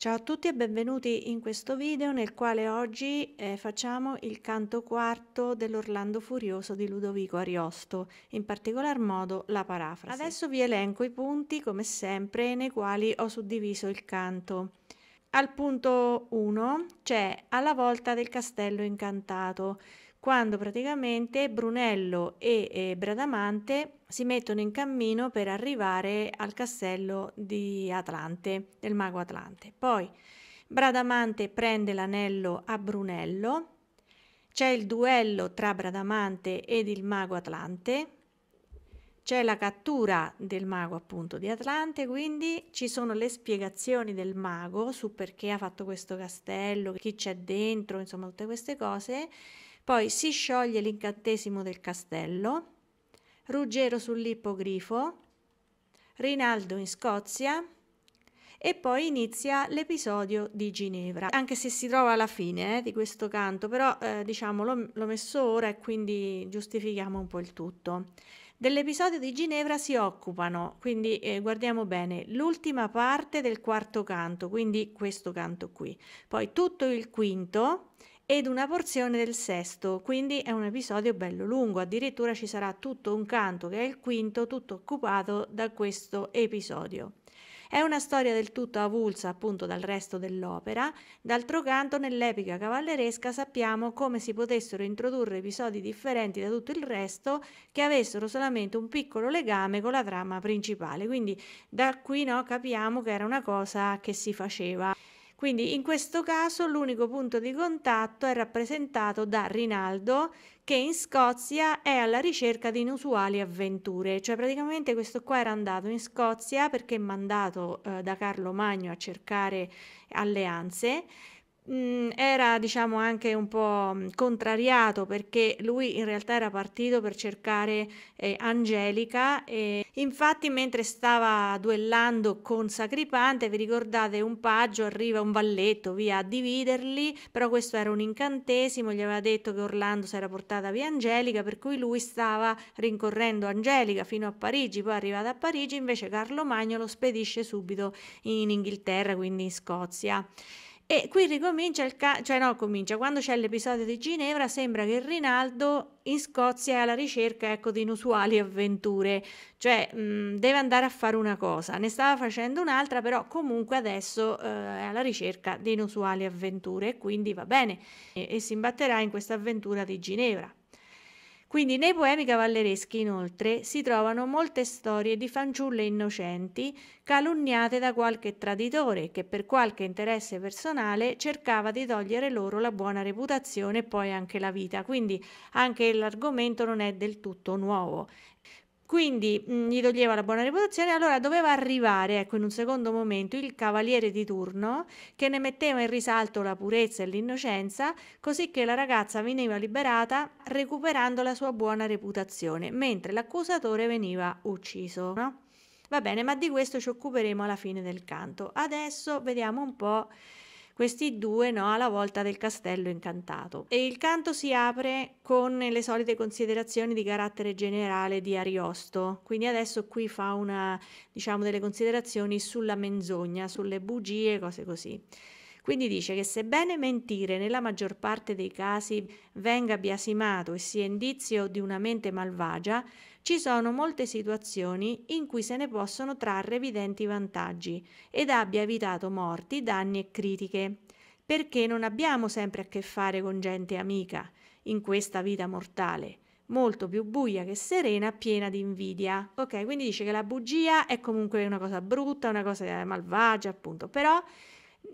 Ciao a tutti e benvenuti in questo video nel quale oggi eh, facciamo il canto quarto dell'Orlando Furioso di Ludovico Ariosto, in particolar modo la parafrasi. Adesso vi elenco i punti, come sempre, nei quali ho suddiviso il canto. Al punto 1 c'è Alla volta del castello incantato quando praticamente Brunello e, e Bradamante si mettono in cammino per arrivare al castello di Atlante, del mago Atlante. Poi Bradamante prende l'anello a Brunello, c'è il duello tra Bradamante ed il mago Atlante, c'è la cattura del mago appunto di Atlante, quindi ci sono le spiegazioni del mago su perché ha fatto questo castello, chi c'è dentro, insomma tutte queste cose. Poi si scioglie l'incantesimo del castello, Ruggero sull'ippogrifo, Rinaldo in Scozia e poi inizia l'episodio di Ginevra. Anche se si trova alla fine eh, di questo canto, però eh, diciamo l'ho, l'ho messo ora e quindi giustifichiamo un po' il tutto. Dell'episodio di Ginevra si occupano, quindi eh, guardiamo bene, l'ultima parte del quarto canto, quindi questo canto qui, poi tutto il quinto ed una porzione del sesto, quindi è un episodio bello lungo, addirittura ci sarà tutto un canto che è il quinto, tutto occupato da questo episodio. È una storia del tutto avulsa appunto dal resto dell'opera, d'altro canto nell'epica cavalleresca sappiamo come si potessero introdurre episodi differenti da tutto il resto che avessero solamente un piccolo legame con la trama principale, quindi da qui no, capiamo che era una cosa che si faceva. Quindi in questo caso l'unico punto di contatto è rappresentato da Rinaldo che in Scozia è alla ricerca di inusuali avventure, cioè praticamente questo qua era andato in Scozia perché mandato eh, da Carlo Magno a cercare alleanze Mm, era diciamo anche un po' mm, contrariato perché lui in realtà era partito per cercare eh, Angelica e infatti mentre stava duellando con Sacripante vi ricordate un paggio arriva un valletto via a dividerli però questo era un incantesimo gli aveva detto che Orlando si era portata via Angelica per cui lui stava rincorrendo Angelica fino a Parigi poi arrivata a Parigi invece Carlo Magno lo spedisce subito in Inghilterra quindi in Scozia e qui ricomincia il ca- cioè no, comincia quando c'è l'episodio di Ginevra, sembra che Rinaldo in Scozia è alla ricerca ecco, di inusuali avventure, cioè mh, deve andare a fare una cosa, ne stava facendo un'altra, però comunque adesso eh, è alla ricerca di inusuali avventure, quindi va bene e, e si imbatterà in questa avventura di Ginevra. Quindi nei poemi cavallereschi inoltre si trovano molte storie di fanciulle innocenti calunniate da qualche traditore che per qualche interesse personale cercava di togliere loro la buona reputazione e poi anche la vita. Quindi anche l'argomento non è del tutto nuovo quindi mh, mm, gli toglieva la buona reputazione, allora doveva arrivare, ecco, in un secondo momento il cavaliere di turno che ne metteva in risalto la purezza e l'innocenza, così che la ragazza veniva liberata recuperando la sua buona reputazione, mentre l'accusatore veniva ucciso. No? Va bene, ma di questo ci occuperemo alla fine del canto. Adesso vediamo un po' questi due no, alla volta del castello incantato. E il canto si apre con le solite considerazioni di carattere generale di Ariosto, quindi adesso qui fa una, diciamo, delle considerazioni sulla menzogna, sulle bugie, cose così. Quindi dice che sebbene mentire nella maggior parte dei casi venga biasimato e sia indizio di una mente malvagia, ci sono molte situazioni in cui se ne possono trarre evidenti vantaggi ed abbia evitato morti, danni e critiche, perché non abbiamo sempre a che fare con gente amica in questa vita mortale molto più buia che serena, piena di invidia. Ok, quindi dice che la bugia è comunque una cosa brutta, una cosa malvagia, appunto, però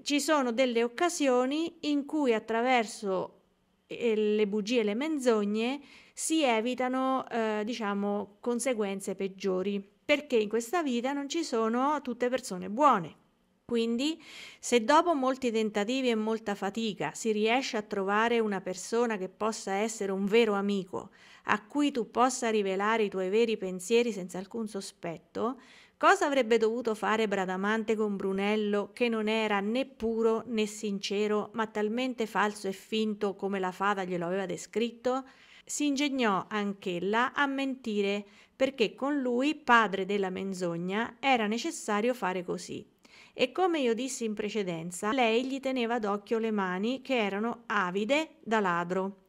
ci sono delle occasioni in cui attraverso le bugie e le menzogne si evitano, eh, diciamo, conseguenze peggiori, perché in questa vita non ci sono tutte persone buone. Quindi, se dopo molti tentativi e molta fatica si riesce a trovare una persona che possa essere un vero amico, a cui tu possa rivelare i tuoi veri pensieri senza alcun sospetto, Cosa avrebbe dovuto fare Bradamante con Brunello, che non era né puro né sincero, ma talmente falso e finto come la fata glielo aveva descritto? Si ingegnò anch'ella a mentire, perché con lui, padre della menzogna, era necessario fare così. E come io dissi in precedenza, lei gli teneva d'occhio le mani che erano avide da ladro.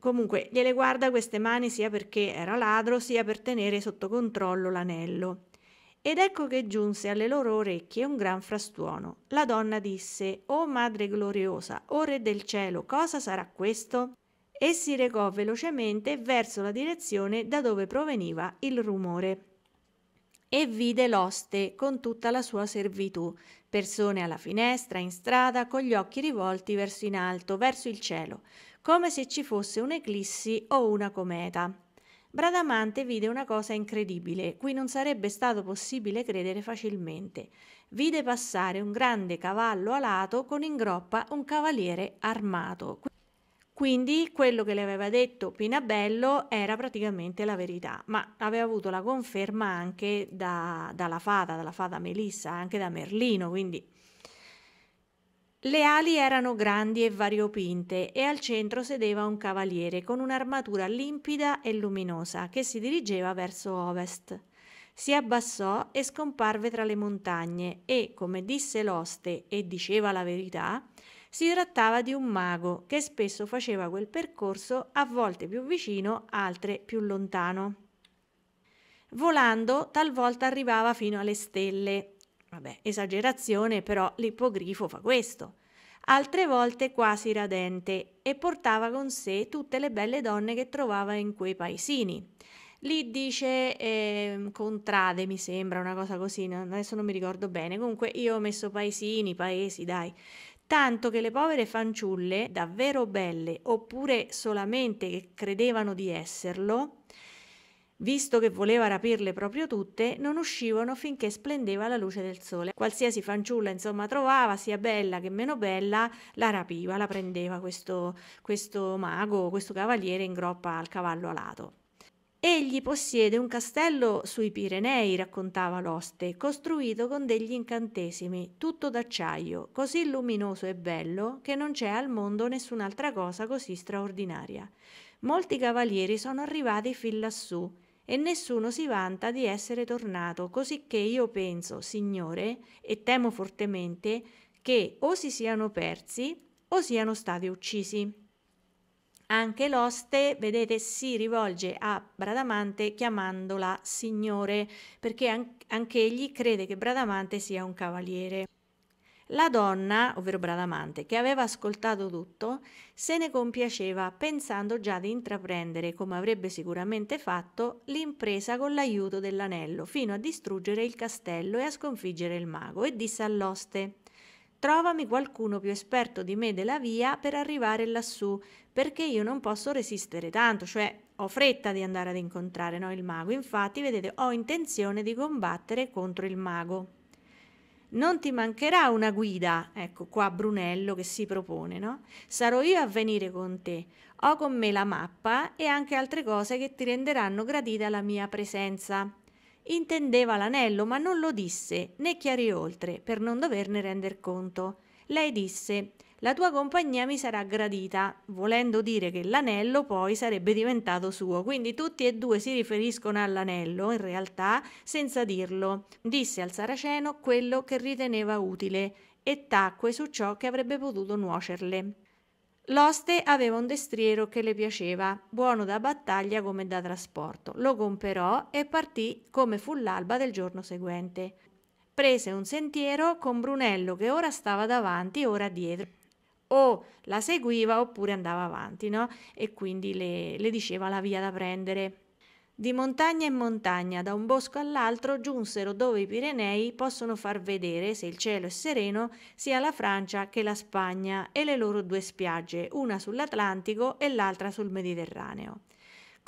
Comunque gliele guarda queste mani sia perché era ladro, sia per tenere sotto controllo l'anello. Ed ecco che giunse alle loro orecchie un gran frastuono. La donna disse, O oh madre gloriosa, o oh re del cielo, cosa sarà questo? E si recò velocemente verso la direzione da dove proveniva il rumore. E vide l'oste con tutta la sua servitù, persone alla finestra, in strada, con gli occhi rivolti verso in alto, verso il cielo, come se ci fosse un'eclissi o una cometa. Bradamante vide una cosa incredibile, cui non sarebbe stato possibile credere facilmente. Vide passare un grande cavallo alato con in groppa un cavaliere armato. Quindi quello che le aveva detto Pinabello era praticamente la verità, ma aveva avuto la conferma anche da, dalla fata, dalla fata Melissa, anche da Merlino, quindi le ali erano grandi e variopinte e al centro sedeva un cavaliere con un'armatura limpida e luminosa che si dirigeva verso ovest. Si abbassò e scomparve tra le montagne e, come disse l'oste e diceva la verità, si trattava di un mago che spesso faceva quel percorso a volte più vicino, altre più lontano. Volando, talvolta arrivava fino alle stelle, Vabbè, esagerazione, però l'ippogrifo fa questo. Altre volte quasi radente e portava con sé tutte le belle donne che trovava in quei paesini. Lì dice eh, contrade, mi sembra, una cosa così, adesso non mi ricordo bene. Comunque io ho messo paesini, paesi, dai. Tanto che le povere fanciulle, davvero belle, oppure solamente che credevano di esserlo, Visto che voleva rapirle proprio tutte, non uscivano finché splendeva la luce del sole. Qualsiasi fanciulla insomma trovava, sia bella che meno bella, la rapiva, la prendeva questo, questo mago, questo cavaliere in groppa al cavallo alato. Egli possiede un castello sui Pirenei, raccontava l'oste, costruito con degli incantesimi, tutto d'acciaio, così luminoso e bello che non c'è al mondo nessun'altra cosa così straordinaria. Molti cavalieri sono arrivati fin lassù e nessuno si vanta di essere tornato, cosicché io penso, Signore, e temo fortemente, che o si siano persi o siano stati uccisi. Anche l'oste, vedete, si rivolge a Bradamante chiamandola Signore, perché an- anche egli crede che Bradamante sia un cavaliere. La donna, ovvero Bradamante, che aveva ascoltato tutto, se ne compiaceva pensando già di intraprendere, come avrebbe sicuramente fatto, l'impresa con l'aiuto dell'anello, fino a distruggere il castello e a sconfiggere il mago, e disse all'oste Trovami qualcuno più esperto di me della via per arrivare lassù, perché io non posso resistere tanto, cioè ho fretta di andare ad incontrare no, il mago. Infatti, vedete, ho intenzione di combattere contro il mago non ti mancherà una guida, ecco qua Brunello che si propone, no? Sarò io a venire con te. Ho con me la mappa e anche altre cose che ti renderanno gradita la mia presenza. Intendeva l'anello, ma non lo disse, né chiarì oltre, per non doverne render conto. Lei disse la tua compagnia mi sarà gradita, volendo dire che l'anello poi sarebbe diventato suo. Quindi tutti e due si riferiscono all'anello, in realtà, senza dirlo. Disse al saraceno quello che riteneva utile e tacque su ciò che avrebbe potuto nuocerle. L'oste aveva un destriero che le piaceva, buono da battaglia come da trasporto. Lo comperò e partì come fu l'alba del giorno seguente. Prese un sentiero con Brunello che ora stava davanti, ora dietro o la seguiva oppure andava avanti, no? E quindi le, le diceva la via da prendere. Di montagna in montagna, da un bosco all'altro, giunsero dove i Pirenei possono far vedere, se il cielo è sereno, sia la Francia che la Spagna e le loro due spiagge, una sull'Atlantico e l'altra sul Mediterraneo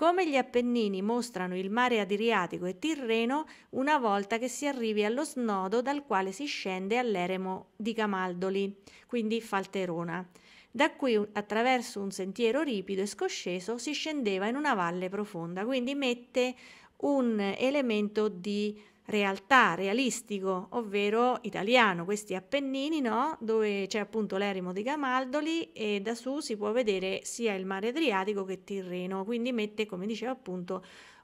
come gli Appennini mostrano il mare Adriatico e Tirreno una volta che si arrivi allo snodo dal quale si scende all'eremo di Camaldoli, quindi Falterona. Da qui, attraverso un sentiero ripido e scosceso, si scendeva in una valle profonda, quindi mette un elemento di realtà, realistico, ovvero italiano, questi Appennini, no? dove c'è appunto l'eremo dei Camaldoli e da su si può vedere sia il mare Adriatico che Tirreno, quindi mette, come dicevo appunto,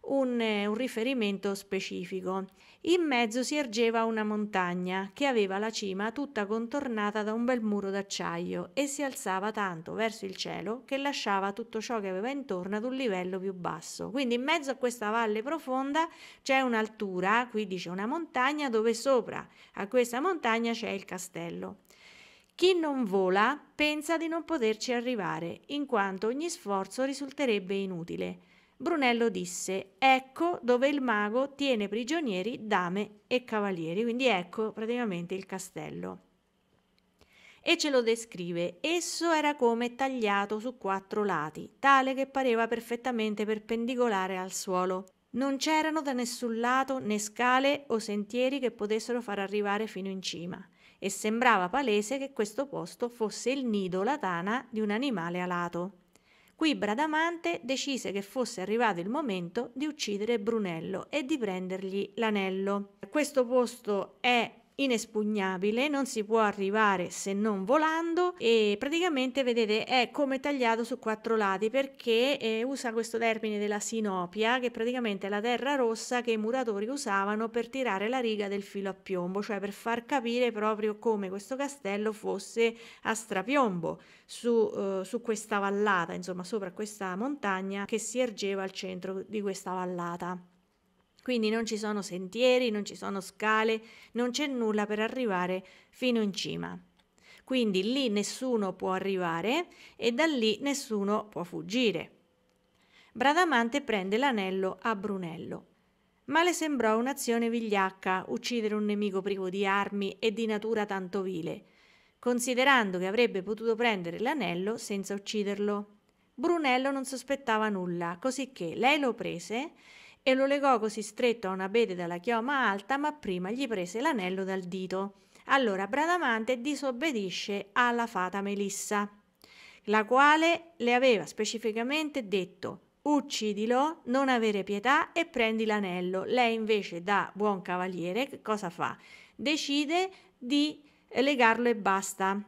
un, eh, un riferimento specifico. In mezzo si ergeva una montagna che aveva la cima tutta contornata da un bel muro d'acciaio e si alzava tanto verso il cielo che lasciava tutto ciò che aveva intorno ad un livello più basso. Quindi in mezzo a questa valle profonda c'è un'altura, qui dice una montagna, dove sopra a questa montagna c'è il castello. Chi non vola pensa di non poterci arrivare, in quanto ogni sforzo risulterebbe inutile. Brunello disse, ecco dove il mago tiene prigionieri dame e cavalieri, quindi ecco praticamente il castello. E ce lo descrive, esso era come tagliato su quattro lati, tale che pareva perfettamente perpendicolare al suolo. Non c'erano da nessun lato né scale o sentieri che potessero far arrivare fino in cima e sembrava palese che questo posto fosse il nido, la tana di un animale alato. Qui Bradamante decise che fosse arrivato il momento di uccidere Brunello e di prendergli l'anello. Questo posto è inespugnabile, non si può arrivare se non volando e praticamente vedete è come tagliato su quattro lati perché eh, usa questo termine della sinopia che praticamente è la terra rossa che i muratori usavano per tirare la riga del filo a piombo, cioè per far capire proprio come questo castello fosse a strapiombo su, eh, su questa vallata, insomma sopra questa montagna che si ergeva al centro di questa vallata. Quindi non ci sono sentieri, non ci sono scale, non c'è nulla per arrivare fino in cima. Quindi lì nessuno può arrivare e da lì nessuno può fuggire. Bradamante prende l'anello a Brunello. Ma le sembrò un'azione vigliacca uccidere un nemico privo di armi e di natura tanto vile, considerando che avrebbe potuto prendere l'anello senza ucciderlo. Brunello non sospettava nulla, cosicché lei lo prese e lo legò così stretto a una abete dalla chioma alta, ma prima gli prese l'anello dal dito. Allora Bradamante disobbedisce alla fata Melissa, la quale le aveva specificamente detto uccidilo, non avere pietà e prendi l'anello. Lei invece da buon cavaliere cosa fa? Decide di legarlo e basta.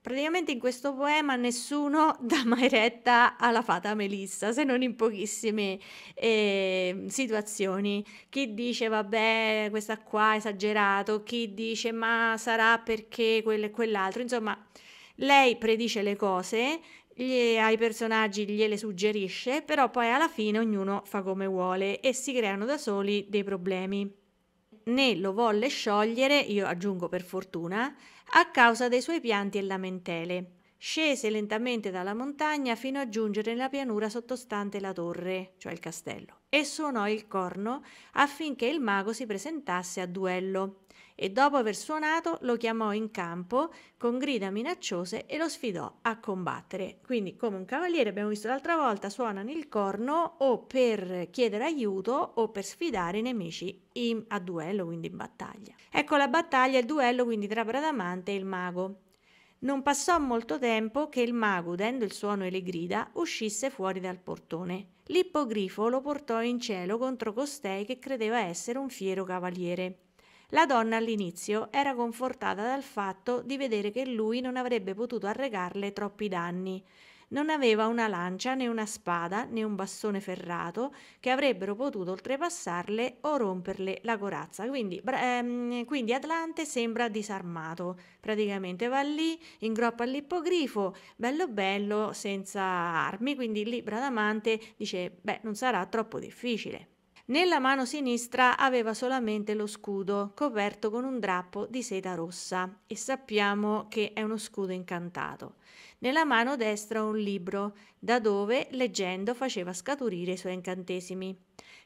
Praticamente in questo poema nessuno dà mai retta alla fata Melissa, se non in pochissime eh, situazioni. Chi dice vabbè, questa qua è esagerato, chi dice ma sarà perché quello e quell'altro. Insomma, lei predice le cose, gli, ai personaggi gliele suggerisce, però poi alla fine ognuno fa come vuole e si creano da soli dei problemi. Né lo volle sciogliere, io aggiungo per fortuna, a causa dei suoi pianti e lamentele. Scese lentamente dalla montagna fino a giungere nella pianura sottostante la torre, cioè il castello, e suonò il corno affinché il mago si presentasse a duello e dopo aver suonato lo chiamò in campo con grida minacciose e lo sfidò a combattere. Quindi come un cavaliere abbiamo visto l'altra volta suonano il corno o per chiedere aiuto o per sfidare i nemici in, a duello, quindi in battaglia. Ecco la battaglia il duello quindi tra Bradamante e il mago. Non passò molto tempo che il mago, udendo il suono e le grida, uscisse fuori dal portone. L'ippogrifo lo portò in cielo contro costei che credeva essere un fiero cavaliere. La donna all'inizio era confortata dal fatto di vedere che lui non avrebbe potuto arregarle troppi danni. Non aveva una lancia né una spada né un bastone ferrato che avrebbero potuto oltrepassarle o romperle la corazza. Quindi, ehm, quindi Atlante sembra disarmato, praticamente va lì, in groppa all'ippogrifo, bello bello, senza armi, quindi lì Bradamante dice, beh, non sarà troppo difficile. Nella mano sinistra aveva solamente lo scudo, coperto con un drappo di seta rossa, e sappiamo che è uno scudo incantato. Nella mano destra un libro, da dove, leggendo, faceva scaturire i suoi incantesimi,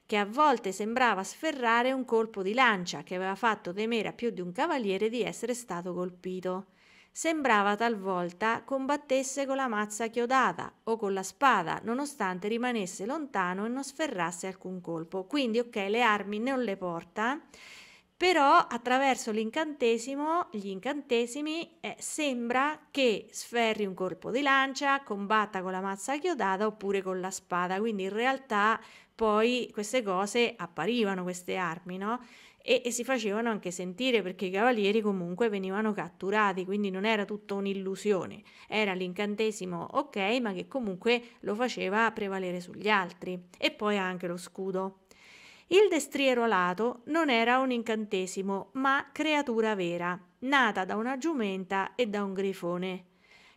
che a volte sembrava sferrare un colpo di lancia che aveva fatto temere a più di un cavaliere di essere stato colpito sembrava talvolta combattesse con la mazza chiodata o con la spada, nonostante rimanesse lontano e non sferrasse alcun colpo. Quindi, ok, le armi non le porta, però attraverso l'incantesimo, gli incantesimi, eh, sembra che sferri un colpo di lancia, combatta con la mazza chiodata oppure con la spada. Quindi, in realtà, poi queste cose apparivano, queste armi, no? e, e, si facevano anche sentire perché i cavalieri comunque venivano catturati, quindi non era tutta un'illusione, era l'incantesimo ok, ma che comunque lo faceva prevalere sugli altri. E poi anche lo scudo. Il destriero alato non era un incantesimo, ma creatura vera, nata da una giumenta e da un grifone.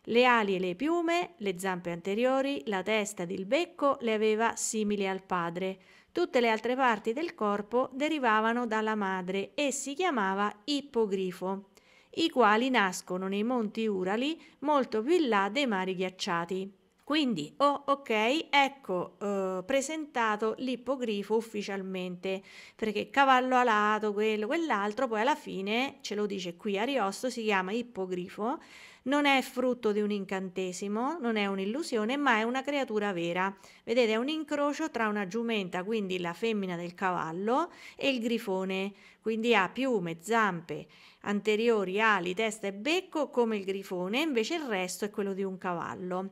Le ali e le piume, le zampe anteriori, la testa ed il becco le aveva simili al padre, Tutte le altre parti del corpo derivavano dalla madre e si chiamava ippogrifo, i quali nascono nei monti Urali molto più in là dei mari ghiacciati. Quindi, oh, ok, ecco eh, presentato l'ippogrifo ufficialmente, perché cavallo alato, quello, quell'altro, poi alla fine, ce lo dice qui Ariosto, si chiama ippogrifo, non è frutto di un incantesimo, non è un'illusione, ma è una creatura vera. Vedete, è un incrocio tra una giumenta, quindi la femmina del cavallo, e il grifone, quindi ha piume, zampe, anteriori, ali, testa e becco come il grifone, invece il resto è quello di un cavallo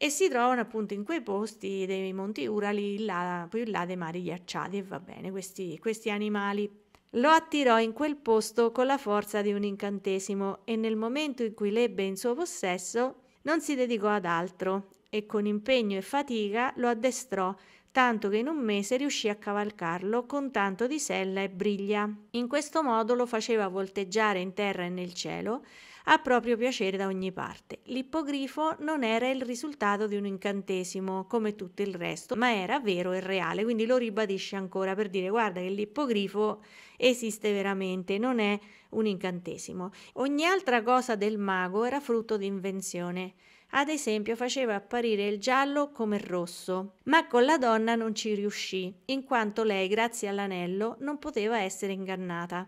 e si trovano appunto in quei posti dei monti Urali, là, più in là dei mari ghiacciati e va bene, questi, questi animali. Lo attirò in quel posto con la forza di un incantesimo e nel momento in cui l'ebbe in suo possesso non si dedicò ad altro e con impegno e fatica lo addestrò tanto che in un mese riuscì a cavalcarlo con tanto di sella e briglia. In questo modo lo faceva volteggiare in terra e nel cielo a proprio piacere da ogni parte. L'ippogrifo non era il risultato di un incantesimo come tutto il resto, ma era vero e reale, quindi lo ribadisce ancora per dire guarda che l'ippogrifo esiste veramente, non è un incantesimo. Ogni altra cosa del mago era frutto di invenzione. Ad esempio faceva apparire il giallo come il rosso, ma con la donna non ci riuscì, in quanto lei, grazie all'anello, non poteva essere ingannata.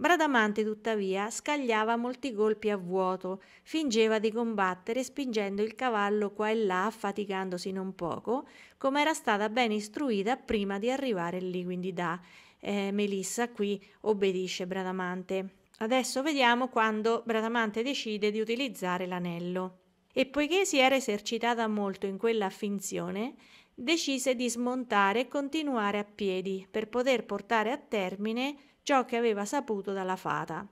Bradamante, tuttavia, scagliava molti colpi a vuoto, fingeva di combattere spingendo il cavallo qua e là, affaticandosi non poco, come era stata ben istruita prima di arrivare lì, quindi da eh, Melissa qui obbedisce Bradamante. Adesso vediamo quando Bradamante decide di utilizzare l'anello. E poiché si era esercitata molto in quella finzione, decise di smontare e continuare a piedi per poter portare a termine ciò che aveva saputo dalla fata.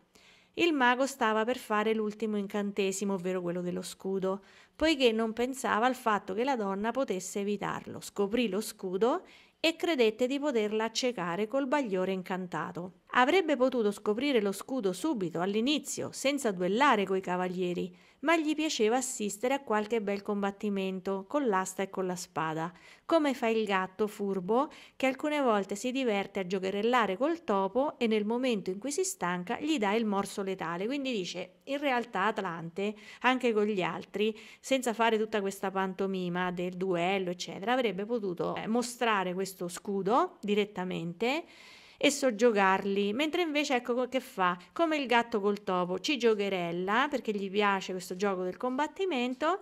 Il mago stava per fare l'ultimo incantesimo, ovvero quello dello scudo, poiché non pensava al fatto che la donna potesse evitarlo. Scoprì lo scudo e credette di poterla accecare col bagliore incantato. Avrebbe potuto scoprire lo scudo subito, all'inizio, senza duellare coi cavalieri, ma gli piaceva assistere a qualche bel combattimento con l'asta e con la spada, come fa il gatto furbo che alcune volte si diverte a giocherellare col topo e nel momento in cui si stanca gli dà il morso letale. Quindi dice, in realtà Atlante, anche con gli altri, senza fare tutta questa pantomima del duello, eccetera, avrebbe potuto eh, mostrare questo scudo direttamente e soggiogarli, mentre invece ecco che fa, come il gatto col topo, ci giocherella perché gli piace questo gioco del combattimento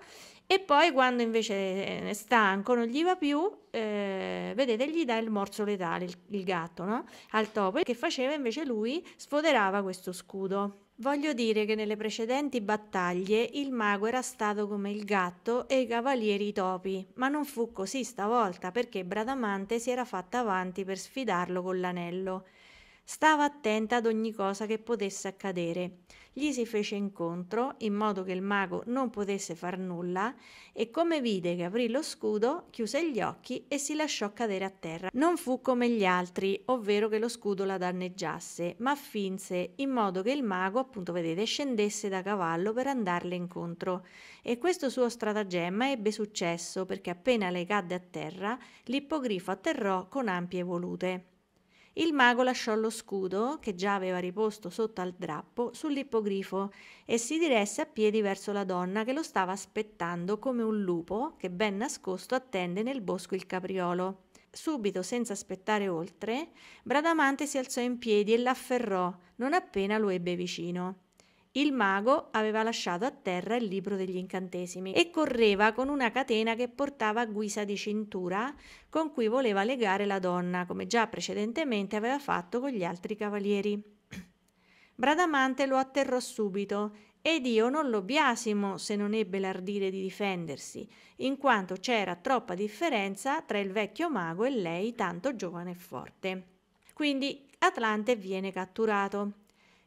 e poi quando invece eh, è stanco, non gli va più, eh, vedete, gli dà il morso letale, il, il gatto, no? Al topo, e che faceva invece lui, sfoderava questo scudo. Voglio dire che nelle precedenti battaglie il mago era stato come il gatto e i cavalieri i topi, ma non fu così stavolta perché Bradamante si era fatta avanti per sfidarlo con l'anello. Stava attenta ad ogni cosa che potesse accadere. Gli si fece incontro in modo che il mago non potesse far nulla e come vide che aprì lo scudo, chiuse gli occhi e si lasciò cadere a terra. Non fu come gli altri, ovvero che lo scudo la danneggiasse, ma finse in modo che il mago, appunto vedete, scendesse da cavallo per andarle incontro. E questo suo stratagemma ebbe successo perché appena lei cadde a terra, l'ippogrifo atterrò con ampie volute. Il mago lasciò lo scudo, che già aveva riposto sotto al drappo, sull'ippogrifo e si diresse a piedi verso la donna che lo stava aspettando come un lupo che ben nascosto attende nel bosco il capriolo. Subito, senza aspettare oltre, Bradamante si alzò in piedi e l'afferrò non appena lo ebbe vicino il mago aveva lasciato a terra il libro degli incantesimi e correva con una catena che portava a guisa di cintura con cui voleva legare la donna, come già precedentemente aveva fatto con gli altri cavalieri. Bradamante lo atterrò subito ed io non lo biasimo se non ebbe l'ardire di difendersi, in quanto c'era troppa differenza tra il vecchio mago e lei tanto giovane e forte. Quindi Atlante viene catturato.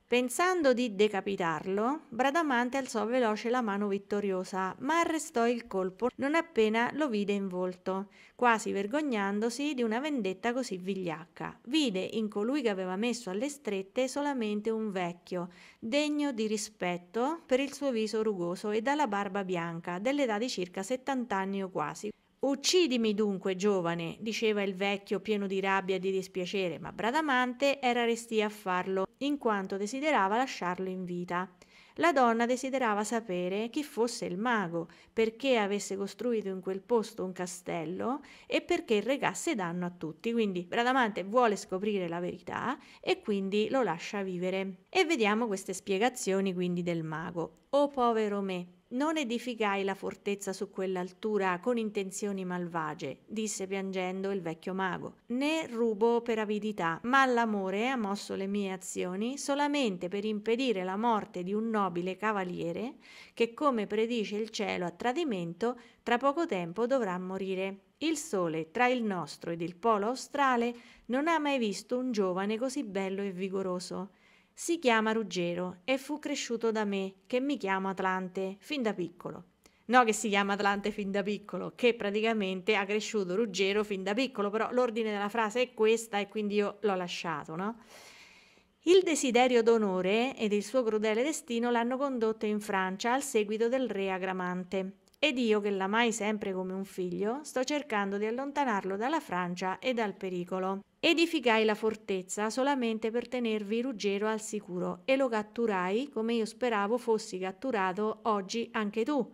Pensando di decapitarlo, Bradamante alzò veloce la mano vittoriosa, ma arrestò il colpo non appena lo vide in volto, quasi vergognandosi di una vendetta così vigliacca. Vide in colui che aveva messo alle strette solamente un vecchio, degno di rispetto per il suo viso rugoso e dalla barba bianca, dell'età di circa 70 anni o quasi, Uccidimi dunque, giovane, diceva il vecchio pieno di rabbia e di dispiacere, ma Bradamante era restì a farlo, in quanto desiderava lasciarlo in vita. La donna desiderava sapere chi fosse il mago, perché avesse costruito in quel posto un castello e perché regasse danno a tutti. Quindi Bradamante vuole scoprire la verità e quindi lo lascia vivere. E vediamo queste spiegazioni quindi del mago. Oh povero me, non edificai la fortezza su quell'altura con intenzioni malvagie, disse piangendo il vecchio mago, né rubo per avidità, ma l'amore ha mosso le mie azioni solamente per impedire la morte di un nobile cavaliere che, come predice il cielo a tradimento, tra poco tempo dovrà morire. Il sole tra il nostro ed il polo australe non ha mai visto un giovane così bello e vigoroso. Si chiama Ruggero e fu cresciuto da me, che mi chiamo Atlante, fin da piccolo. No, che si chiama Atlante fin da piccolo, che praticamente ha cresciuto Ruggero fin da piccolo, però l'ordine della frase è questa e quindi io l'ho lasciato, no? Il desiderio d'onore ed il suo crudele destino l'hanno condotto in Francia al seguito del re Agramante. Ed io, che l'amai sempre come un figlio, sto cercando di allontanarlo dalla Francia e dal pericolo. Edificai la fortezza solamente per tenervi Ruggero al sicuro e lo catturai come io speravo fossi catturato oggi anche tu.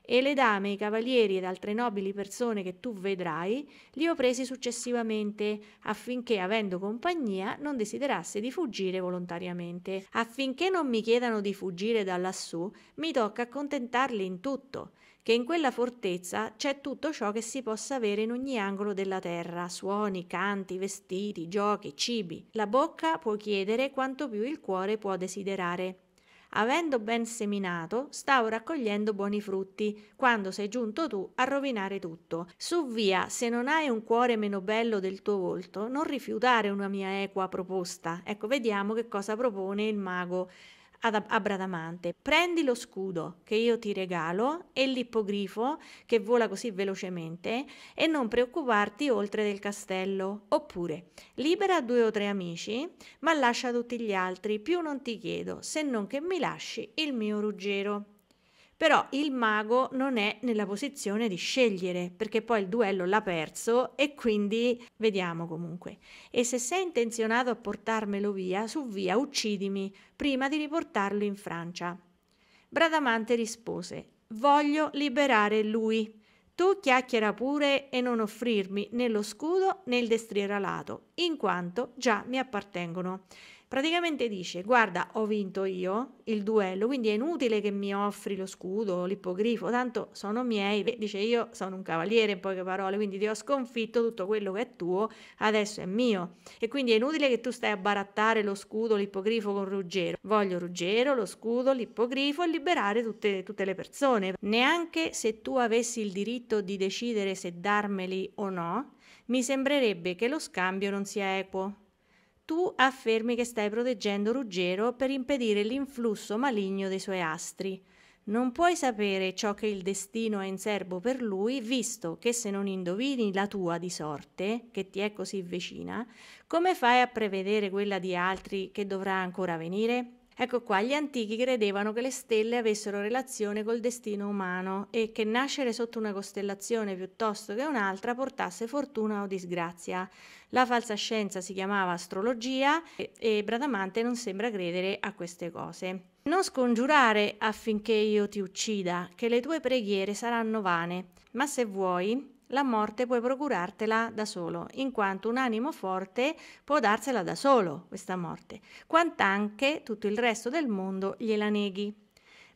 E le dame, i cavalieri ed altre nobili persone che tu vedrai, li ho presi successivamente, affinché, avendo compagnia, non desiderasse di fuggire volontariamente. Affinché non mi chiedano di fuggire da lassù, mi tocca accontentarli in tutto che in quella fortezza c'è tutto ciò che si possa avere in ogni angolo della terra, suoni, canti, vestiti, giochi, cibi. La bocca può chiedere quanto più il cuore può desiderare. Avendo ben seminato, stavo raccogliendo buoni frutti, quando sei giunto tu a rovinare tutto. Su via, se non hai un cuore meno bello del tuo volto, non rifiutare una mia equa proposta. Ecco, vediamo che cosa propone il mago ad, a Bradamante, prendi lo scudo che io ti regalo e l'ippogrifo che vola così velocemente e non preoccuparti oltre del castello. Oppure, libera due o tre amici, ma lascia tutti gli altri, più non ti chiedo, se non che mi lasci il mio ruggero però il mago non è nella posizione di scegliere perché poi il duello l'ha perso e quindi vediamo comunque. E se sei intenzionato a portarmelo via, su via uccidimi prima di riportarlo in Francia. Bradamante rispose: Voglio liberare lui. Tu chiacchiera pure e non offrirmi né lo scudo né il destriere alato, in quanto già mi appartengono praticamente dice guarda ho vinto io il duello, quindi è inutile che mi offri lo scudo, l'ippogrifo, tanto sono miei, dice io sono un cavaliere in poche parole, quindi ti ho sconfitto tutto quello che è tuo, adesso è mio e quindi è inutile che tu stai a barattare lo scudo, l'ippogrifo con Ruggero, voglio Ruggero, lo scudo, l'ippogrifo e liberare tutte, tutte le persone, neanche se tu avessi il diritto di decidere se darmeli o no, mi sembrerebbe che lo scambio non sia equo tu affermi che stai proteggendo Ruggero per impedire l'influsso maligno dei suoi astri. Non puoi sapere ciò che il destino ha in serbo per lui, visto che se non indovini la tua di sorte, che ti è così vicina, come fai a prevedere quella di altri che dovrà ancora venire? Ecco qua, gli antichi credevano che le stelle avessero relazione col destino umano e che nascere sotto una costellazione piuttosto che un'altra portasse fortuna o disgrazia. La falsa scienza si chiamava astrologia e, Bradamante non sembra credere a queste cose. Non scongiurare affinché io ti uccida, che le tue preghiere saranno vane, ma se vuoi, la morte puoi procurartela da solo, in quanto un animo forte può darsela da solo questa morte, quant'anche tutto il resto del mondo gliela neghi.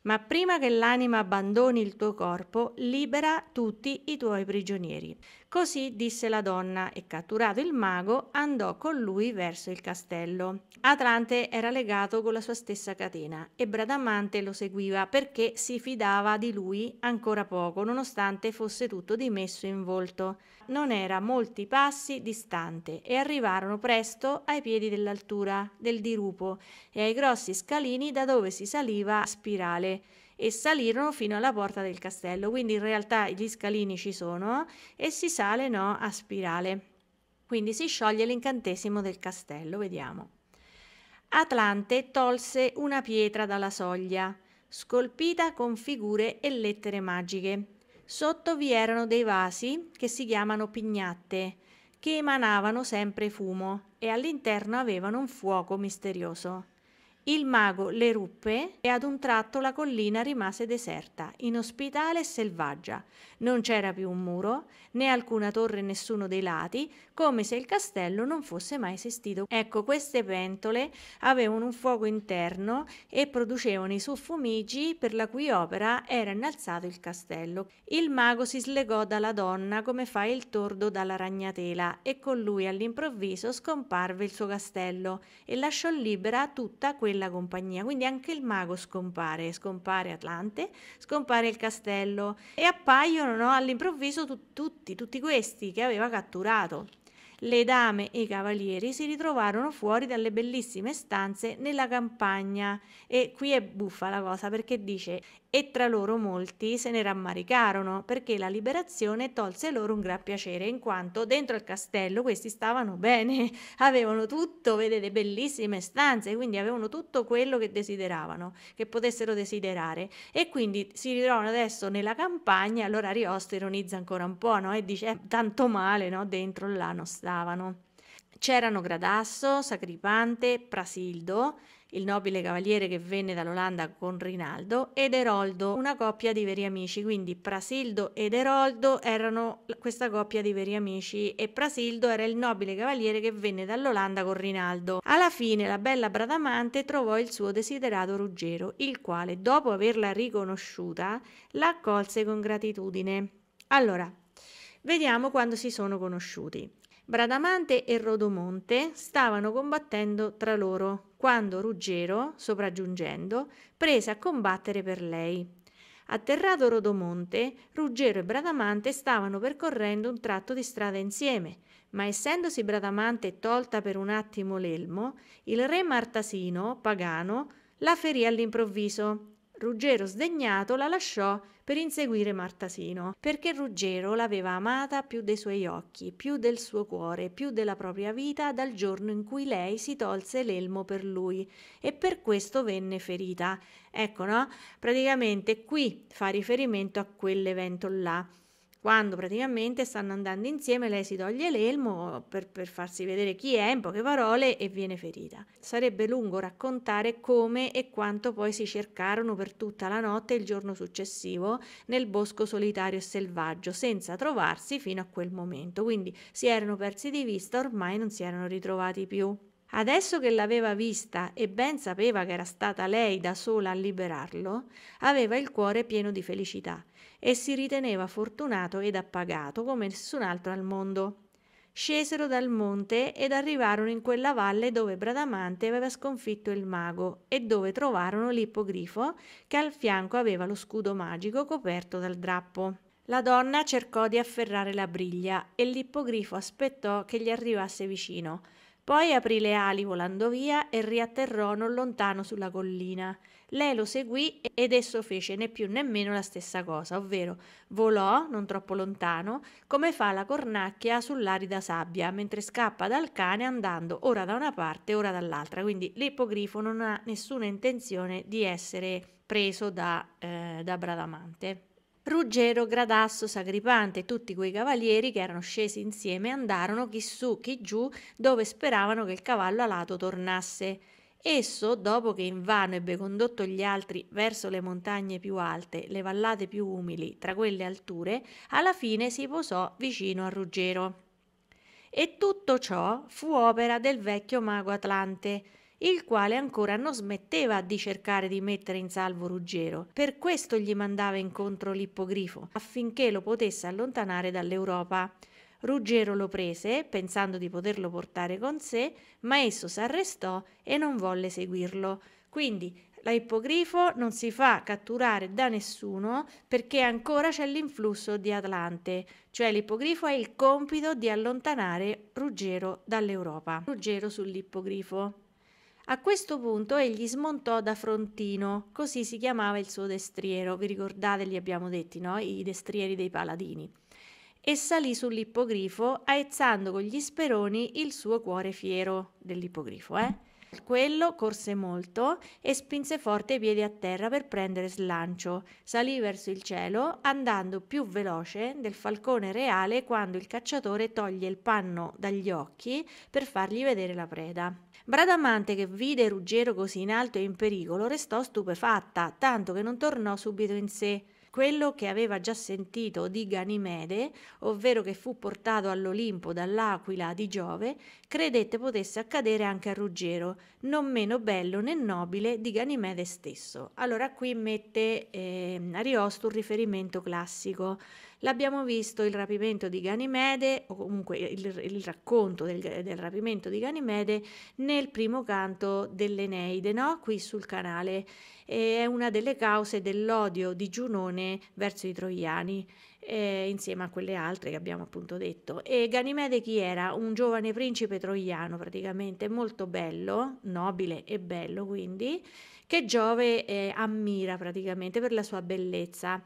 Ma prima che l'anima abbandoni il tuo corpo, libera tutti i tuoi prigionieri. Così disse la donna e catturato il mago andò con lui verso il castello. Atrante era legato con la sua stessa catena e Bradamante lo seguiva perché si fidava di lui ancora poco, nonostante fosse tutto dimesso in volto. Non era molti passi distante e arrivarono presto ai piedi dell'altura del dirupo e ai grossi scalini da dove si saliva a spirale e salirono fino alla porta del castello. Quindi in realtà gli scalini ci sono e si sale no, a spirale. Quindi si scioglie l'incantesimo del castello, vediamo. Atlante tolse una pietra dalla soglia, scolpita con figure e lettere magiche. Sotto vi erano dei vasi che si chiamano pignatte, che emanavano sempre fumo e all'interno avevano un fuoco misterioso. Il mago le ruppe e ad un tratto la collina rimase deserta, inospitale e selvaggia. Non c'era più un muro, né alcuna torre in nessuno dei lati, come se il castello non fosse mai esistito. Ecco, queste pentole avevano un fuoco interno e producevano i suffumigi per la cui opera era innalzato il castello. Il mago si slegò dalla donna come fa il tordo dalla ragnatela e con lui all'improvviso scomparve il suo castello e lasciò libera tutta quella compagnia. Quindi anche il mago scompare, scompare Atlante, scompare il castello e appaiono tornarono all'improvviso tu- tutti, tutti questi che aveva catturato. Le dame e i cavalieri si ritrovarono fuori dalle bellissime stanze nella campagna e qui è buffa la cosa perché dice e tra loro molti se ne rammaricarono perché la liberazione tolse loro un gran piacere in quanto dentro il castello questi stavano bene, avevano tutto, vedete, bellissime stanze, quindi avevano tutto quello che desideravano, che potessero desiderare e quindi si ritrovano adesso nella campagna, allora Ariosto ironizza ancora un po' no? e dice eh, tanto male no? dentro là non stavano. C'erano Gradasso, Sacripante, Prasildo, il nobile cavaliere che venne dall'Olanda con Rinaldo, ed Eroldo, una coppia di veri amici. Quindi Prasildo ed Eroldo erano questa coppia di veri amici e Prasildo era il nobile cavaliere che venne dall'Olanda con Rinaldo. Alla fine la bella Bradamante trovò il suo desiderato Ruggero, il quale, dopo averla riconosciuta, la accolse con gratitudine. Allora, vediamo quando si sono conosciuti. Bradamante e Rodomonte stavano combattendo tra loro quando Ruggero, sopraggiungendo, prese a combattere per lei. Atterrato Rodomonte, Ruggero e Bradamante stavano percorrendo un tratto di strada insieme, ma essendosi Bradamante tolta per un attimo l'elmo, il re Martasino, pagano, la ferì all'improvviso. Ruggero sdegnato la lasciò per inseguire Martasino, perché Ruggero l'aveva amata più dei suoi occhi, più del suo cuore, più della propria vita dal giorno in cui lei si tolse l'elmo per lui e per questo venne ferita. Ecco, no? Praticamente qui fa riferimento a quell'evento là quando praticamente stanno andando insieme, lei si toglie l'elmo per, per, farsi vedere chi è in poche parole e viene ferita. Sarebbe lungo raccontare come e quanto poi si cercarono per tutta la notte e il giorno successivo nel bosco solitario e selvaggio, senza trovarsi fino a quel momento. Quindi si erano persi di vista, ormai non si erano ritrovati più. Adesso che l'aveva vista e ben sapeva che era stata lei da sola a liberarlo, aveva il cuore pieno di felicità e si riteneva fortunato ed appagato come nessun altro al mondo. Scesero dal monte ed arrivarono in quella valle dove Bradamante aveva sconfitto il mago e dove trovarono l'ippogrifo che al fianco aveva lo scudo magico coperto dal drappo. La donna cercò di afferrare la briglia e l'ippogrifo aspettò che gli arrivasse vicino. Poi aprì le ali volando via e riatterrò non lontano sulla collina lei lo seguì ed esso fece né più né meno la stessa cosa, ovvero volò, non troppo lontano, come fa la cornacchia sull'arida sabbia, mentre scappa dal cane andando ora da una parte, ora dall'altra. Quindi l'ipogrifo non ha nessuna intenzione di essere preso da, eh, da Bradamante. Ruggero, Gradasso, Sagripante tutti quei cavalieri che erano scesi insieme andarono chi su chi giù dove speravano che il cavallo alato tornasse. Esso, dopo che invano ebbe condotto gli altri verso le montagne più alte, le vallate più umili, tra quelle alture, alla fine si posò vicino a Ruggero. E tutto ciò fu opera del vecchio mago Atlante, il quale ancora non smetteva di cercare di mettere in salvo Ruggero. Per questo gli mandava incontro l'ippogrifo, affinché lo potesse allontanare dall'Europa. Ruggero lo prese, pensando di poterlo portare con sé, ma esso s'arrestò e non volle seguirlo. Quindi l'ippogrifo non si fa catturare da nessuno perché ancora c'è l'influsso di Atlante, cioè l'ippogrifo ha il compito di allontanare Ruggero dall'Europa. Ruggero sull'ippogrifo. A questo punto egli smontò da Frontino, così si chiamava il suo destriero. Vi ricordate, li abbiamo detti, no? I destrieri dei paladini e salì sull'ippogrifo aizzando con gli speroni il suo cuore fiero dell'ippogrifo. Eh? Quello corse molto e spinse forte i piedi a terra per prendere slancio. Salì verso il cielo, andando più veloce del falcone reale quando il cacciatore toglie il panno dagli occhi per fargli vedere la preda. Bradamante, che vide Ruggero così in alto e in pericolo, restò stupefatta, tanto che non tornò subito in sé quello che aveva già sentito di Ganimede, ovvero che fu portato all'Olimpo dall'aquila di Giove, credette potesse accadere anche a Ruggero, non meno bello né nobile di Ganimede stesso. Allora qui mette eh, Ariosto un riferimento classico. L'abbiamo visto il rapimento di Ganimede, o comunque il, il racconto del, del, rapimento di Ganimede, nel primo canto dell'Eneide, no? qui sul canale. E è una delle cause dell'odio di Giunone verso i troiani eh, insieme a quelle altre che abbiamo appunto detto. E Ganimede chi era? Un giovane principe troiano praticamente molto bello, nobile e bello quindi, che Giove eh, ammira praticamente per la sua bellezza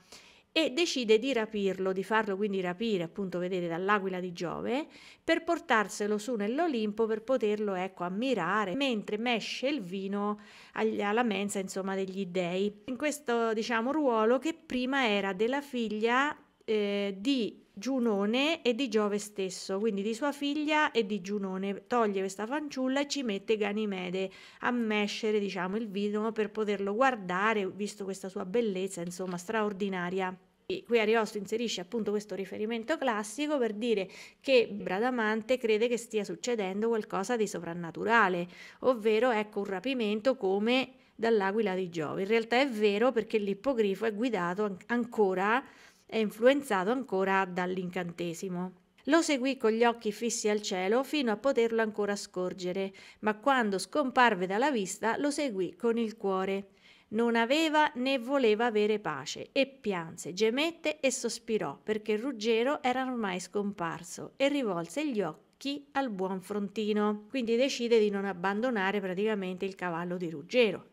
e decide di rapirlo, di farlo quindi rapire, appunto vedete, dall'aquila di Giove, per portarselo su nell'Olimpo per poterlo, ecco, ammirare, mentre mesce il vino alla mensa, insomma, degli dei. In questo, diciamo, ruolo che prima era della figlia eh, di Giunone e di Giove stesso, quindi di sua figlia e di Giunone. Toglie questa fanciulla e ci mette Ganimede a mescere, diciamo, il vino per poterlo guardare, visto questa sua bellezza, insomma, straordinaria. E qui Ariosto inserisce appunto questo riferimento classico per dire che Bradamante crede che stia succedendo qualcosa di soprannaturale, ovvero ecco un rapimento come dall'aquila di Giove. In realtà è vero perché l'ippogrifo è guidato an- ancora e influenzato ancora dall'incantesimo. Lo seguì con gli occhi fissi al cielo fino a poterlo ancora scorgere, ma quando scomparve dalla vista lo seguì con il cuore. Non aveva né voleva avere pace e pianse, gemette e sospirò perché Ruggero era ormai scomparso e rivolse gli occhi al buon frontino. Quindi decide di non abbandonare praticamente il cavallo di Ruggero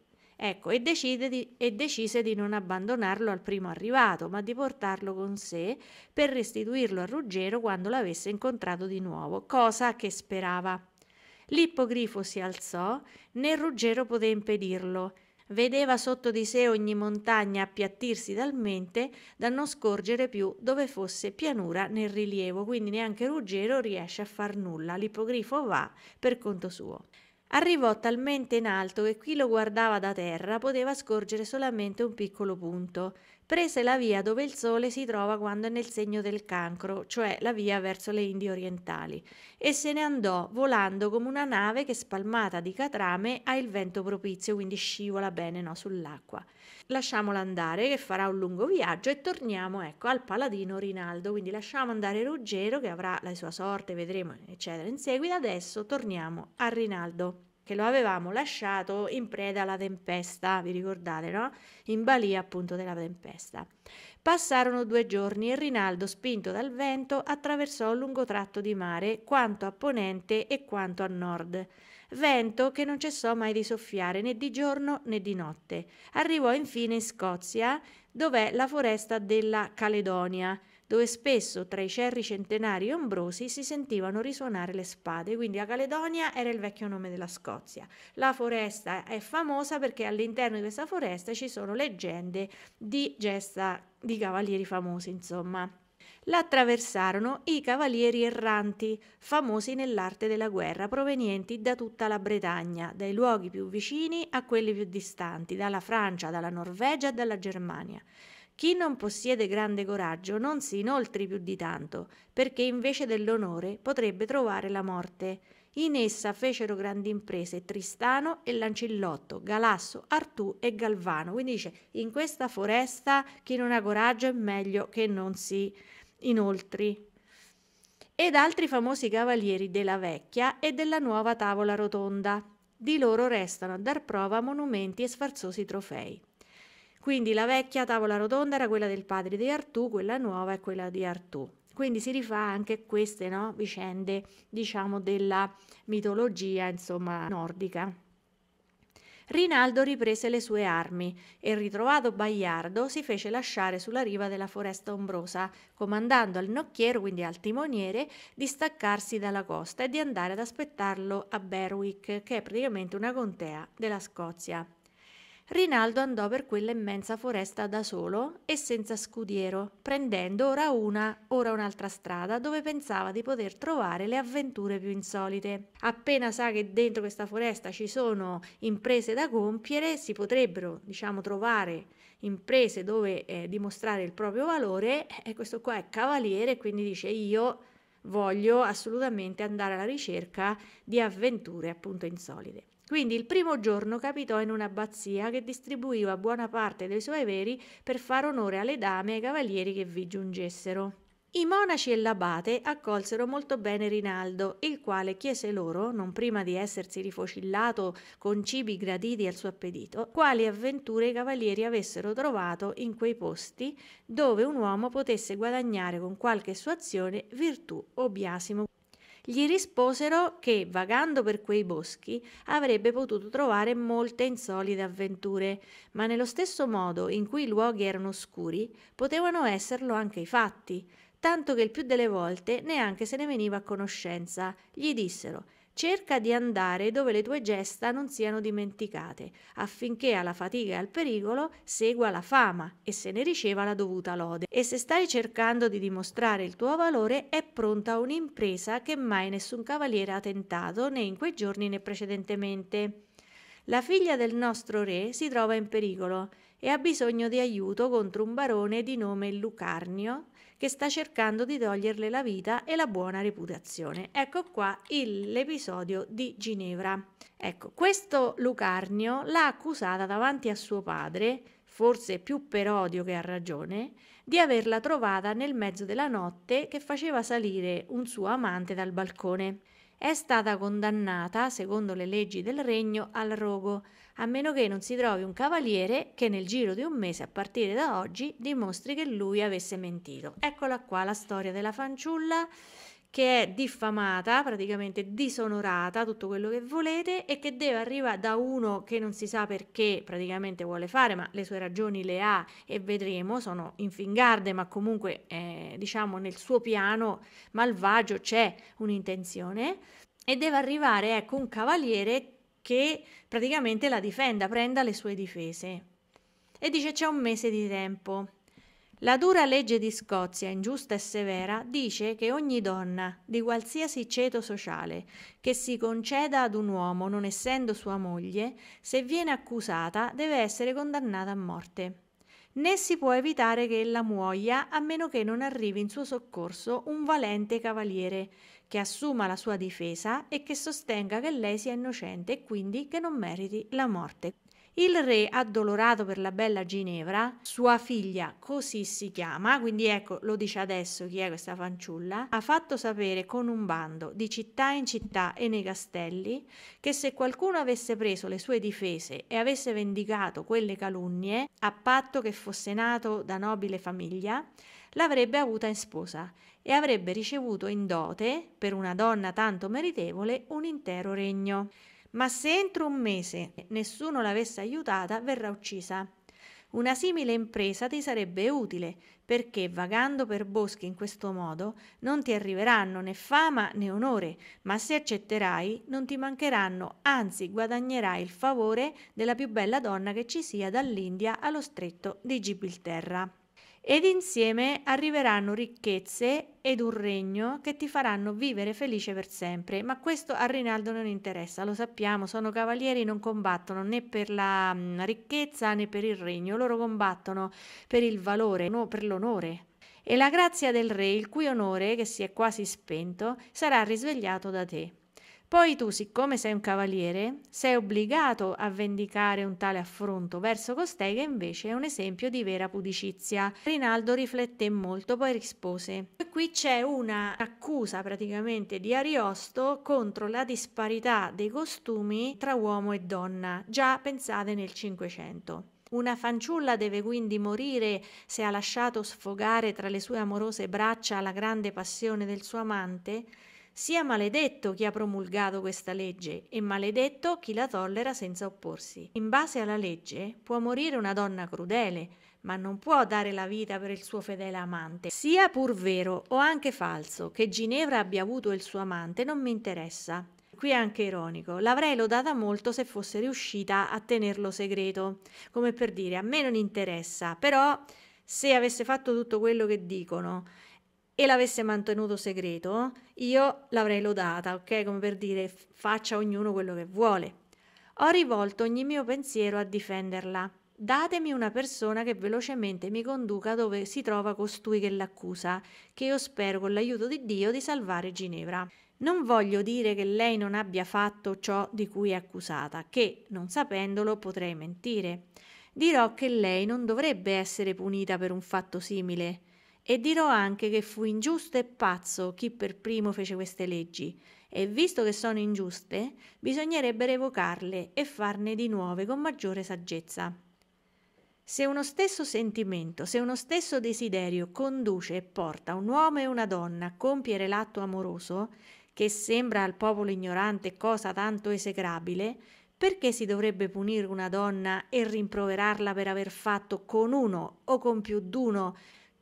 Ecco, e, di, e, decise di non abbandonarlo al primo arrivato, ma di portarlo con sé per restituirlo a Ruggero quando l'avesse incontrato di nuovo, cosa che sperava. L'ippogrifo si alzò, né Ruggero poté impedirlo. Vedeva sotto di sé ogni montagna appiattirsi talmente da non scorgere più dove fosse pianura nel rilievo, quindi neanche Ruggero riesce a far nulla. L'ippogrifo va per conto suo. Arrivò talmente in alto che chi lo guardava da terra poteva scorgere solamente un piccolo punto. Prese la via dove il sole si trova quando è nel segno del cancro, cioè la via verso le Indie orientali, e se ne andò volando come una nave che spalmata di catrame ha il vento propizio, quindi scivola bene no, sull'acqua lasciamola andare che farà un lungo viaggio e torniamo ecco, al paladino Rinaldo, quindi lasciamo andare Ruggero che avrà la sua sorte, vedremo eccetera in seguito, adesso torniamo a Rinaldo che lo avevamo lasciato in preda alla tempesta, vi ricordate, no? In balia appunto della tempesta. Passarono due giorni e Rinaldo, spinto dal vento, attraversò un lungo tratto di mare, quanto a ponente e quanto a nord vento che non cessò mai di soffiare né di giorno né di notte. Arrivò infine in Scozia, dov'è la foresta della Caledonia, dove spesso tra i cerri centenari e ombrosi si sentivano risuonare le spade, quindi la Caledonia era il vecchio nome della Scozia. La foresta è famosa perché all'interno di questa foresta ci sono leggende di gesta di cavalieri famosi, insomma la attraversarono i cavalieri erranti, famosi nell'arte della guerra, provenienti da tutta la Bretagna, dai luoghi più vicini a quelli più distanti, dalla Francia, dalla Norvegia e dalla Germania. Chi non possiede grande coraggio non si inoltri più di tanto, perché invece dell'onore potrebbe trovare la morte. In essa fecero grandi imprese Tristano e Lancillotto, Galasso, Artù e Galvano. Quindi dice, in questa foresta chi non ha coraggio è meglio che non si inoltri, ed altri famosi cavalieri della vecchia e della nuova tavola rotonda. Di loro restano a dar prova monumenti e sfarzosi trofei. Quindi la vecchia tavola rotonda era quella del padre di Artù, quella nuova è quella di Artù. Quindi si rifà anche a queste no, vicende, diciamo, della mitologia, insomma, nordica. Rinaldo riprese le sue armi e ritrovato Baiardo si fece lasciare sulla riva della foresta ombrosa, comandando al nocchiero, quindi al timoniere, di staccarsi dalla costa e di andare ad aspettarlo a Berwick, che è praticamente una contea della Scozia. Rinaldo andò per quella immensa foresta da solo e senza scudiero, prendendo ora una, ora un'altra strada dove pensava di poter trovare le avventure più insolite. Appena sa che dentro questa foresta ci sono imprese da compiere, si potrebbero, diciamo, trovare imprese dove eh, dimostrare il proprio valore e questo qua è cavaliere, quindi dice io voglio assolutamente andare alla ricerca di avventure appunto insolite. Quindi il primo giorno capitò in un'abbazia che distribuiva buona parte dei suoi veri per far onore alle dame e ai cavalieri che vi giungessero. I monaci e l'abate accolsero molto bene Rinaldo, il quale chiese loro, non prima di essersi rifocillato con cibi graditi al suo appetito, quali avventure i cavalieri avessero trovato in quei posti dove un uomo potesse guadagnare con qualche sua azione virtù o biasimo gli risposero che, vagando per quei boschi, avrebbe potuto trovare molte insolite avventure, ma nello stesso modo in cui i luoghi erano oscuri, potevano esserlo anche i fatti, tanto che il più delle volte neanche se ne veniva a conoscenza. Gli dissero Cerca di andare dove le tue gesta non siano dimenticate, affinché alla fatica e al pericolo segua la fama e se ne riceva la dovuta lode. E se stai cercando di dimostrare il tuo valore, è pronta un'impresa che mai nessun cavaliere ha tentato né in quei giorni né precedentemente. La figlia del nostro re si trova in pericolo e ha bisogno di aiuto contro un barone di nome Lucarnio che sta cercando di toglierle la vita e la buona reputazione. Ecco qua il, l'episodio di Ginevra. Ecco, questo Lucarnio l'ha accusata davanti a suo padre, forse più per odio che a ragione, di averla trovata nel mezzo della notte che faceva salire un suo amante dal balcone. È stata condannata, secondo le leggi del regno, al rogo, a meno che non si trovi un cavaliere che nel giro di un mese a partire da oggi dimostri che lui avesse mentito. Eccola qua la storia della fanciulla che è diffamata, praticamente disonorata, tutto quello che volete e che deve arrivare da uno che non si sa perché praticamente vuole fare, ma le sue ragioni le ha e vedremo, sono infingarde, ma comunque eh, diciamo nel suo piano malvagio c'è un'intenzione e deve arrivare ecco un cavaliere che praticamente la difenda, prenda le sue difese. E dice c'è un mese di tempo. La dura legge di Scozia, ingiusta e severa, dice che ogni donna, di qualsiasi ceto sociale, che si conceda ad un uomo non essendo sua moglie, se viene accusata deve essere condannata a morte né si può evitare che ella muoia a meno che non arrivi in suo soccorso un valente cavaliere che assuma la sua difesa e che sostenga che lei sia innocente e quindi che non meriti la morte. Il re, addolorato per la bella Ginevra, sua figlia così si chiama, quindi ecco lo dice adesso chi è questa fanciulla, ha fatto sapere con un bando di città in città e nei castelli che se qualcuno avesse preso le sue difese e avesse vendicato quelle calunnie, a patto che fosse nato da nobile famiglia, l'avrebbe avuta in sposa e avrebbe ricevuto in dote, per una donna tanto meritevole, un intero regno. Ma se entro un mese nessuno l'avesse aiutata, verrà uccisa. Una simile impresa ti sarebbe utile, perché vagando per boschi in questo modo non ti arriveranno né fama né onore, ma se accetterai non ti mancheranno, anzi guadagnerai il favore della più bella donna che ci sia dall'India allo stretto di Gibilterra ed insieme arriveranno ricchezze ed un regno che ti faranno vivere felice per sempre. Ma questo a Rinaldo non interessa, lo sappiamo, sono cavalieri, non combattono né per la mm, ricchezza né per il regno, loro combattono per il valore, no, per l'onore. E la grazia del re, il cui onore, che si è quasi spento, sarà risvegliato da te. Poi tu, siccome sei un cavaliere, sei obbligato a vendicare un tale affronto verso costei che invece è un esempio di vera pudicizia. Rinaldo rifletté molto, poi rispose. E qui c'è una accusa praticamente di Ariosto contro la disparità dei costumi tra uomo e donna, già pensate nel Cinquecento. Una fanciulla deve quindi morire se ha lasciato sfogare tra le sue amorose braccia la grande passione del suo amante? Sia maledetto chi ha promulgato questa legge e maledetto chi la tollera senza opporsi. In base alla legge può morire una donna crudele, ma non può dare la vita per il suo fedele amante. Sia pur vero o anche falso che Ginevra abbia avuto il suo amante non mi interessa. Qui è anche ironico, l'avrei lodata molto se fosse riuscita a tenerlo segreto, come per dire a me non interessa, però se avesse fatto tutto quello che dicono, e l'avesse mantenuto segreto, io l'avrei lodata, ok? Come per dire faccia ognuno quello che vuole. Ho rivolto ogni mio pensiero a difenderla. Datemi una persona che velocemente mi conduca dove si trova costui che l'accusa, che io spero con l'aiuto di Dio di salvare Ginevra. Non voglio dire che lei non abbia fatto ciò di cui è accusata, che, non sapendolo, potrei mentire. Dirò che lei non dovrebbe essere punita per un fatto simile e dirò anche che fu ingiusto e pazzo chi per primo fece queste leggi, e visto che sono ingiuste, bisognerebbe revocarle e farne di nuove con maggiore saggezza. Se uno stesso sentimento, se uno stesso desiderio conduce e porta un uomo e una donna a compiere l'atto amoroso, che sembra al popolo ignorante cosa tanto esecrabile, perché si dovrebbe punire una donna e rimproverarla per aver fatto con uno o con più d'uno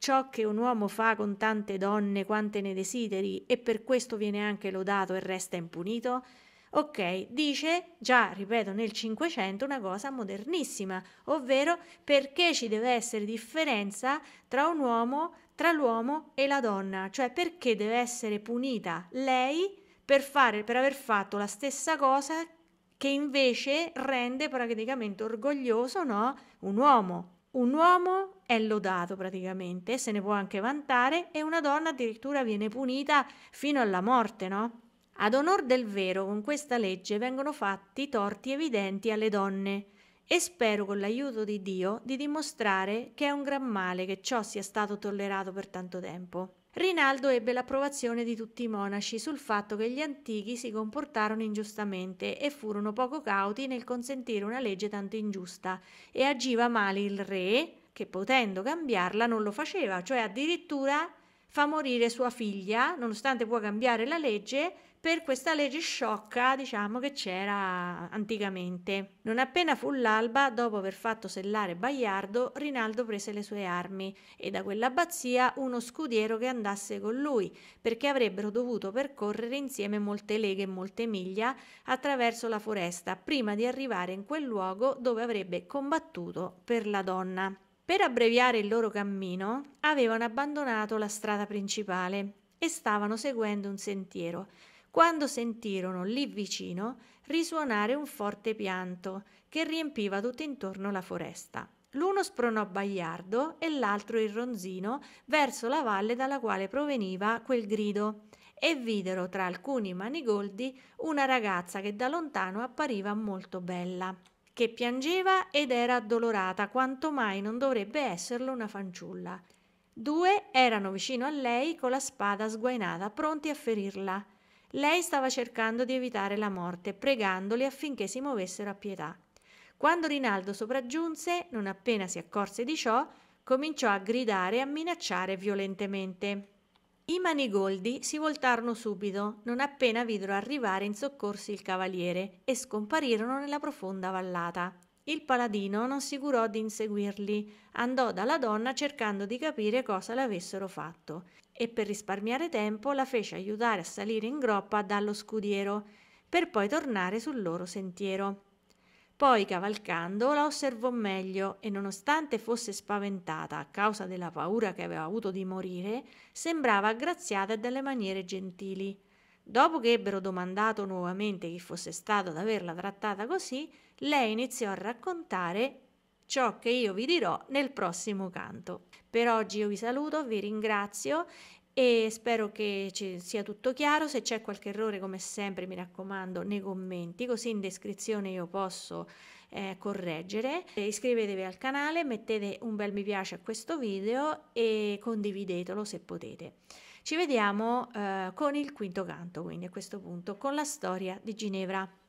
ciò che un uomo fa con tante donne quante ne desideri e per questo viene anche lodato e resta impunito? Ok, dice già, ripeto, nel Cinquecento una cosa modernissima, ovvero perché ci deve essere differenza tra un uomo, tra l'uomo e la donna, cioè perché deve essere punita lei per, fare, per aver fatto la stessa cosa che invece rende praticamente orgoglioso no, un uomo un uomo è lodato praticamente, se ne può anche vantare, e una donna addirittura viene punita fino alla morte, no? Ad onor del vero, con questa legge vengono fatti torti evidenti alle donne e spero con l'aiuto di Dio di dimostrare che è un gran male che ciò sia stato tollerato per tanto tempo. Rinaldo ebbe l'approvazione di tutti i monaci sul fatto che gli antichi si comportarono ingiustamente e furono poco cauti nel consentire una legge tanto ingiusta e agiva male il re che potendo cambiarla non lo faceva, cioè addirittura fa morire sua figlia, nonostante può cambiare la legge, per questa legge sciocca diciamo che c'era anticamente. Non appena fu l'alba, dopo aver fatto sellare Baiardo, Rinaldo prese le sue armi e da quell'abbazia uno scudiero che andasse con lui, perché avrebbero dovuto percorrere insieme molte leghe e molte miglia attraverso la foresta prima di arrivare in quel luogo dove avrebbe combattuto per la donna. Per abbreviare il loro cammino avevano abbandonato la strada principale e stavano seguendo un sentiero quando sentirono lì vicino risuonare un forte pianto che riempiva tutt'intorno la foresta. L'uno spronò Bagliardo e l'altro il ronzino verso la valle dalla quale proveniva quel grido e videro tra alcuni manigoldi una ragazza che da lontano appariva molto bella, che piangeva ed era addolorata quanto mai non dovrebbe esserlo una fanciulla. Due erano vicino a lei con la spada sguainata, pronti a ferirla. Lei stava cercando di evitare la morte, pregandoli affinché si muovessero a pietà. Quando Rinaldo sopraggiunse, non appena si accorse di ciò, cominciò a gridare e a minacciare violentemente. I manigoldi si voltarono subito, non appena videro arrivare in soccorso il cavaliere, e scomparirono nella profonda vallata. Il paladino non si curò di inseguirli, andò dalla donna cercando di capire cosa l'avessero fatto e per risparmiare tempo la fece aiutare a salire in groppa dallo scudiero, per poi tornare sul loro sentiero. Poi, cavalcando, la osservò meglio e, nonostante fosse spaventata a causa della paura che aveva avuto di morire, sembrava aggraziata e dalle maniere gentili. Dopo che ebbero domandato nuovamente chi fosse stato ad averla trattata così, lei iniziò a raccontare ciò che io vi dirò nel prossimo canto. Per oggi io vi saluto, vi ringrazio e spero che ci sia tutto chiaro. Se c'è qualche errore, come sempre, mi raccomando, nei commenti, così in descrizione io posso eh, correggere. Iscrivetevi al canale, mettete un bel mi piace a questo video e condividetelo se potete. Ci vediamo eh, con il quinto canto, quindi a questo punto, con la storia di Ginevra.